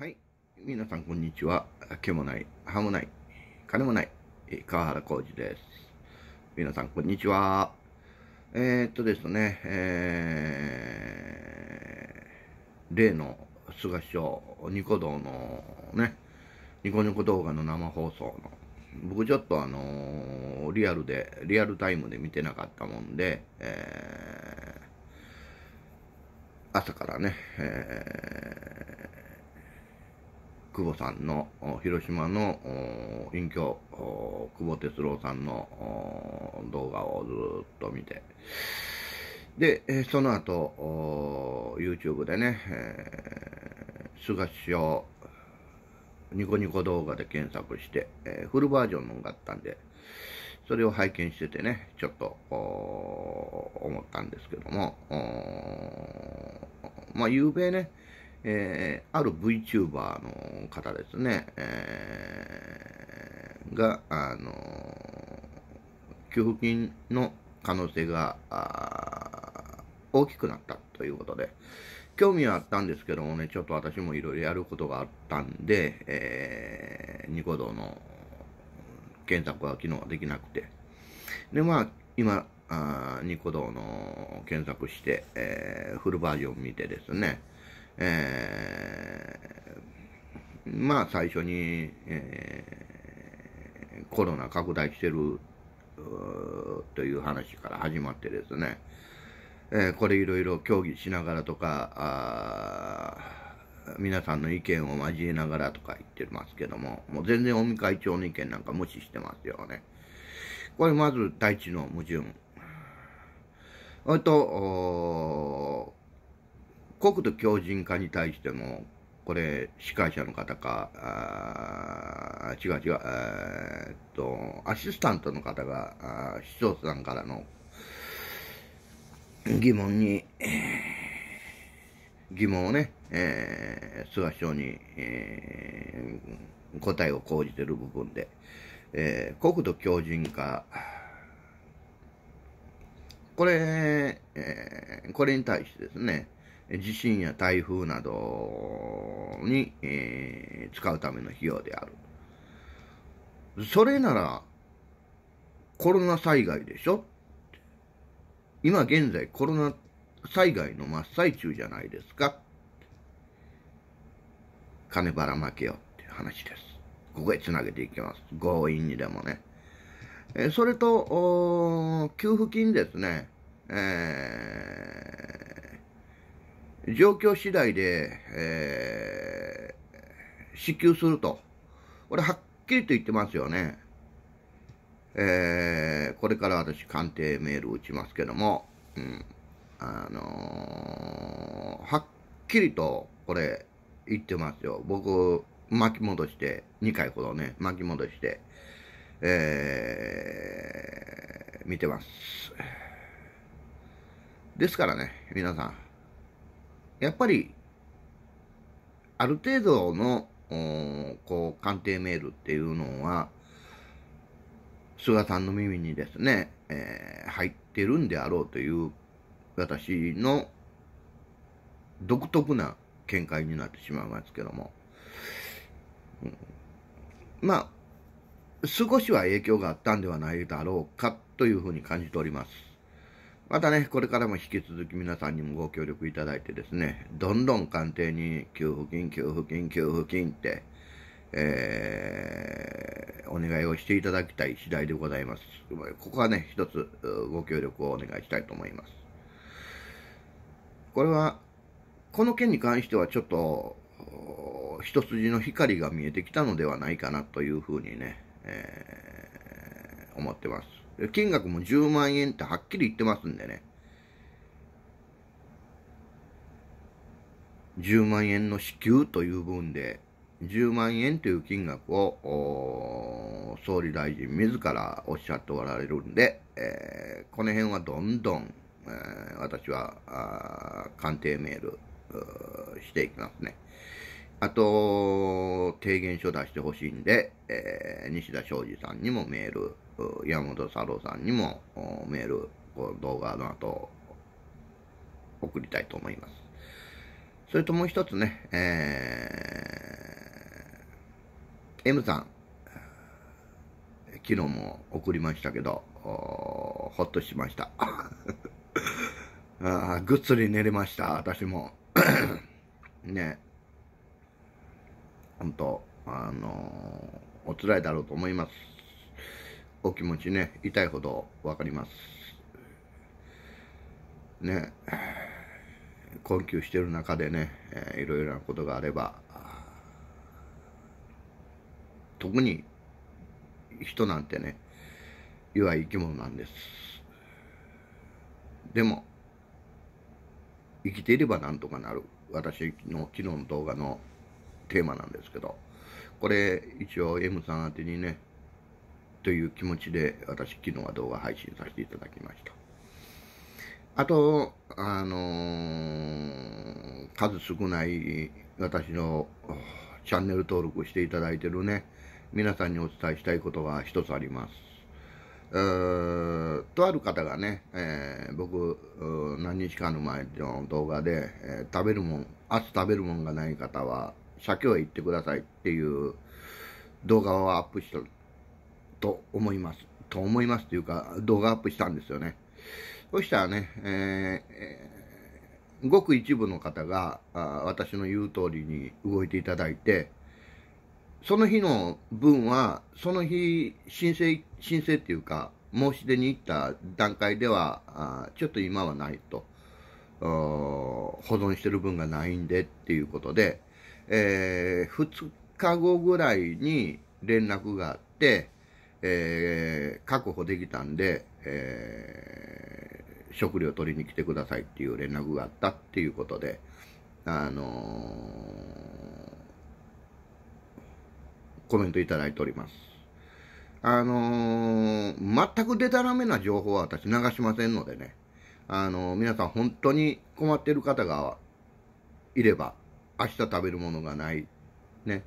はい。皆さん、こんにちは。毛もない、歯もない、金もない、川原浩二です。皆さん、こんにちは。えー、っとですね、えー、例の菅首相、ニコ動のね、ニコニコ動画の生放送の、僕ちょっとあのー、リアルで、リアルタイムで見てなかったもんで、えー、朝からね、えー久保さんの、広島の隠居、久保哲郎さんの動画をずっと見て、で、その後、YouTube でね、えー、菅首相、ニコニコ動画で検索して、えー、フルバージョンのがあったんで、それを拝見しててね、ちょっと、思ったんですけども、まあ、ゆうべね、えー、ある VTuber の方ですね、えー、が、あのー、給付金の可能性が大きくなったということで、興味はあったんですけどもね、ちょっと私もいろいろやることがあったんで、えー、ニコ動の検索は機能はできなくて、で、まあ、今、あニコ動の検索して、えー、フルバージョン見てですね、えー、まあ最初に、えー、コロナ拡大してるという話から始まってですね、えー、これいろいろ協議しながらとか、皆さんの意見を交えながらとか言ってますけども、もう全然尾身会長の意見なんか無視してますよね。これまず第一の矛盾。れと、国土強靭化に対しても、これ、司会者の方か、あ違う違う、えー、っと、アシスタントの方が、あ市長さんからの疑問に、疑問をね、えー、菅首相に、えー、答えを講じてる部分で、えー、国土強靭化、これ、えー、これに対してですね、地震や台風などに、えー、使うための費用である。それなら、コロナ災害でしょ今現在コロナ災害の真っ最中じゃないですか金ばらまけよって話です。ここへつなげていきます。強引にでもね。えそれと、給付金ですね。えー状況次第で、えー、支給すると。俺はっきりと言ってますよね。えー、これから私鑑定メール打ちますけども、うん。あのー、はっきりとこれ言ってますよ。僕、巻き戻して、2回ほどね、巻き戻して、えー、見てます。ですからね、皆さん。やっぱり、ある程度の、こう、鑑定メールっていうのは、菅さんの耳にですね、えー、入ってるんであろうという、私の独特な見解になってしまいますけども。うん、まあ、少しは影響があったんではないだろうかというふうに感じております。またね、これからも引き続き皆さんにもご協力いただいてですね、どんどん官邸に給付金、給付金、給付金って、えー、お願いをしていただきたい次第でございます。ここはね、一つご協力をお願いしたいと思います。これは、この件に関してはちょっと、一筋の光が見えてきたのではないかなというふうにね、えー、思ってます。金額も10万円ってはっきり言ってますんでね。10万円の支給という分で、10万円という金額を総理大臣自らおっしゃっておられるんで、えー、この辺はどんどん、えー、私は鑑定メールしていきますね。あと、提言書出してほしいんで、えー、西田昌司さんにもメール、山本太郎さんにもメール、この動画の後、送りたいと思います。それともう一つね、えー、M さん、昨日も送りましたけど、ほっとしました。あぐっすり寝れました、私も。ね。本当あのお辛いだろうと思います。お気持ちね、痛いほどわかります。ね、困窮してる中でね、えー、いろいろなことがあれば、特に人なんてね、弱い生き物なんです。でも、生きていればなんとかなる。私の昨日の動画のテーマなんですけど、これ一応 M さん宛てにね、という気持ちで私昨日は動画配信させていただきました。あと、あのー、数少ない私のチャンネル登録していただいてるね、皆さんにお伝えしたいことが一つあります。とある方がね、えー、僕、何日間の前の動画で、えー、食べるもん、明日食べるもんがない方は、先を行ってくださいっていう動画をアップしたと思います。と思いますというか、動画アップしたんですよね。そしたらね、えー、ごく一部の方があ私の言う通りに動いていただいて、その日の分は、その日申請、申請っていうか、申し出に行った段階では、あちょっと今はないと、保存してる分がないんでっていうことで、えー、2日後ぐらいに連絡があって、えー、確保できたんで、えー、食料取りに来てくださいっていう連絡があったっていうことで、あのー、コメントいただいております。あのー、全くでたらめな情報は私流しませんのでね、あのー、皆さん本当に困ってる方がいれば、明日食べるものがない。ね。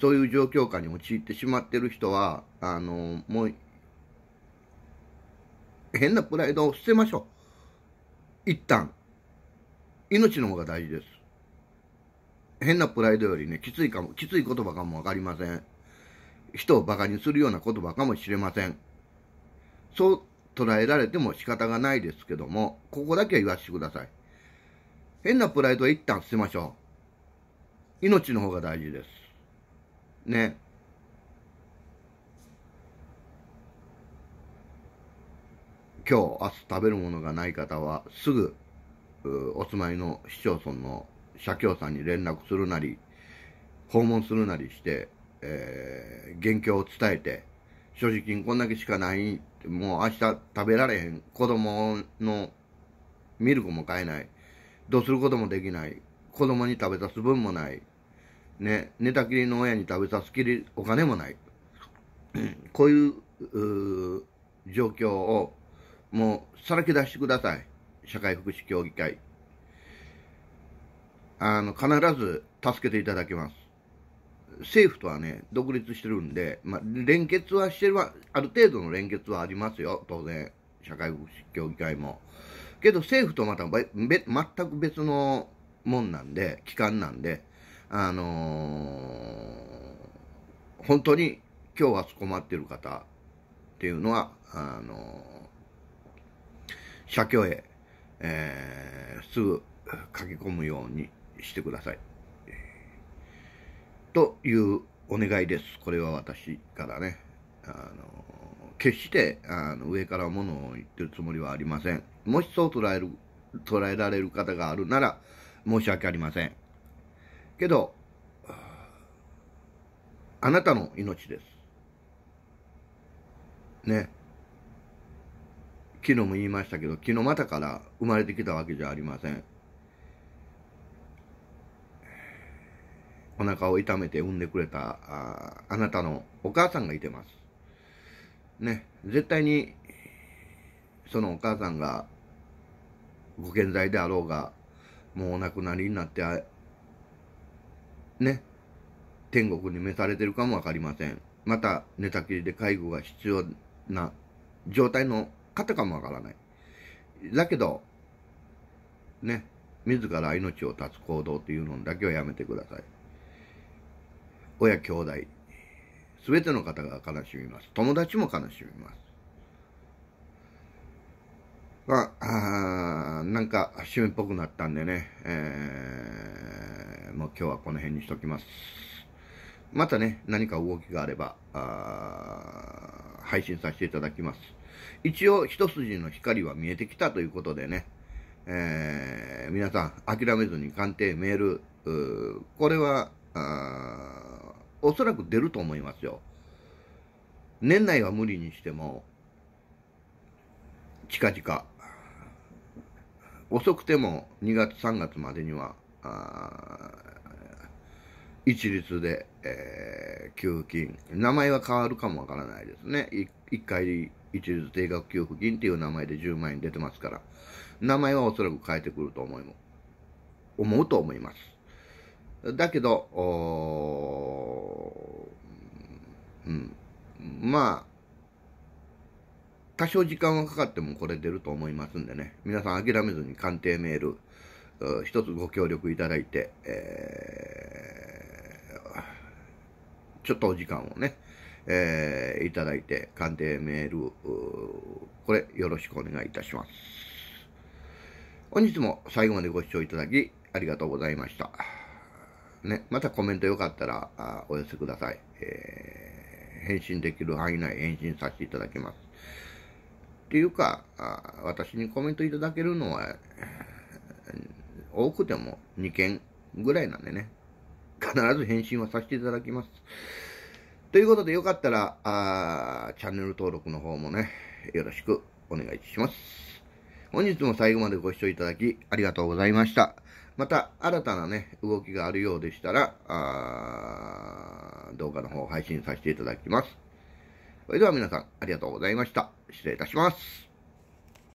そういう状況下に陥ってしまってる人は、あの、もう、変なプライドを捨てましょう。一旦。命の方が大事です。変なプライドよりね、きついかも、きつい言葉かもわかりません。人を馬鹿にするような言葉かもしれません。そう捉えられても仕方がないですけども、ここだけは言わせてください。変なプライドは一旦捨てましょう。命の方が大事です。ね。今日、明日食べるものがない方は、すぐ、お住まいの市町村の社協さんに連絡するなり、訪問するなりして、えー、現況を伝えて、所持金こんだけしかない、もう明日食べられへん、子供のミルクも買えない、どうすることもできない、子供に食べさす分もない。ね、寝たきりの親に食べさすきりお金もない。こういう状況をもうさらけ出してください。社会福祉協議会。あの、必ず助けていただきます。政府とはね、独立してるんで、まあ、連結はしてるわ、ある程度の連結はありますよ、当然。社会福祉協議会も。けど政府とまた全く別のもんなんで、期間なんで、あのー、本当に今日は困ってる方っていうのは、あのー、社協へ、えー、すぐ駆け込むようにしてください。というお願いです。これは私からね。あの決してあの上から物を言ってるつもりはありません。もしそう捉える捉えられる方があるなら、申し訳ありません。けど、あなたの命です。ね。昨日も言いましたけど、昨日またから生まれてきたわけじゃありません。お腹を痛めて産んでくれたああなたのお母さんがいてます。ね、絶対にそのお母さんがご健在であろうがもうお亡くなりになってあ、ね、天国に召されてるかも分かりません。また、寝たきりで介護が必要な状態の方かもわからない。だけど、ね、自ら命を絶つ行動というのだけはやめてください。親、兄弟、すべての方が悲しみます。友達も悲しみます。が、あなんか趣味っぽくなったんでね、えー、もう今日はこの辺にしときます。またね、何か動きがあれば、あ配信させていただきます。一応、一筋の光は見えてきたということでね、えー、皆さん、諦めずに鑑定、メール、これは、あおそらく出ると思いますよ。年内は無理にしても、近々、遅くても2月3月までには一律で、えー、給付金名前は変わるかもわからないですね1回一律定額給付金っていう名前で10万円出てますから名前はおそらく変えてくると思い思うと思いますだけど、うん、まあ多少時間はかかってもこれ出ると思いますんでね、皆さん諦めずに鑑定メール、一つご協力いただいて、えー、ちょっとお時間をね、えー、いただいて、鑑定メール、これよろしくお願いいたします。本日も最後までご視聴いただきありがとうございました。ね、またコメントよかったらあお寄せください、えー。返信できる範囲内返信させていただきます。っていうか、私にコメントいただけるのは、多くても2件ぐらいなんでね、必ず返信はさせていただきます。ということで、よかったら、あチャンネル登録の方もね、よろしくお願いします。本日も最後までご視聴いただきありがとうございました。また新たなね、動きがあるようでしたら、動画の方配信させていただきます。それでは皆さん、ありがとうございました。失礼いたします。